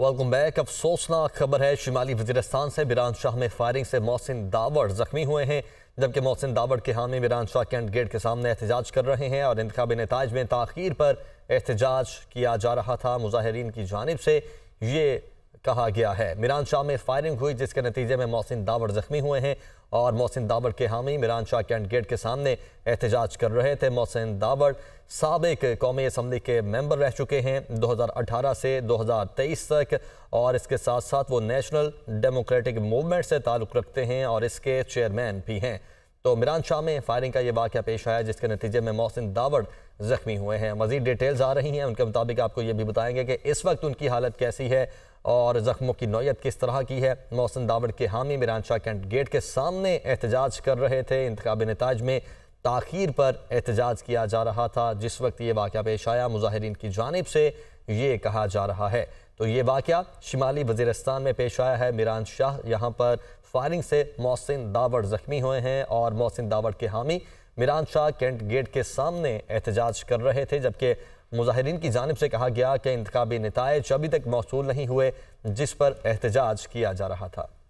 welcome back अफसोसनाक खबर है शिमाली वजीरस्तान से बिरान शाह में फायरिंग से मोहसिन दावड़ जख्मी हुए हैं जबकि मोहसिन दावड़ के हामी बिरान शाह कैंट गेट के सामने एहतजाज कर रहे हैं और इंतबी नतज में तखिर पर एहतजाज किया जा रहा था मुजाहरीन की जानब से ये कहा गया है मिरान शाह में फायरिंग हुई जिसके नतीजे में मोहसिन दावर जख्मी हुए हैं और मोहसिन दावर के हामी मीरान शाह कैंट गेट के सामने एहतजाज कर रहे थे मोहसिन दावर सबक कौमी असम्बली के मेंबर रह चुके हैं 2018 से 2023 तक और इसके साथ साथ वो नेशनल डेमोक्रेटिक मूवमेंट से ताल्लुक़ रखते हैं और इसके चेयरमैन भी हैं तो मिरान शाह में फायरिंग का ये वाक़ पेश आया जिसके नतीजे में मोहसिन दावड़ ज़ख्मी हुए हैं मज़ीद डिटेल्स आ रही हैं उनके मुताबिक आपको ये भी बताएंगे कि इस वक्त उनकी हालत कैसी है और ज़ख्मों की नौीयत किस तरह की है मौसन दावड़ के हामी मिरान शाह कैंट गेट के सामने एहतजाज कर रहे थे इंतबी नतज में तखिर पर एहतजाज किया जा रहा था जिस वक्त ये वाक़ पेश आया मुजाहरीन की जानब से ये कहा जा रहा है तो ये वाक़ शिमाली वजीरस्तान में पेश आया है मीरान शाह यहाँ पर फायरिंग से मौसिन दावड़ ज़ख्मी हुए हैं और मौसिन दावड़ के हामी मिरान शाह कैंट गेट के सामने एहतजाज कर रहे थे जबकि मुजाहरीन की जानब से कहा गया कि इंतबी नतज अभी तक मौसू नहीं हुए जिस पर एहतजाज किया जा रहा था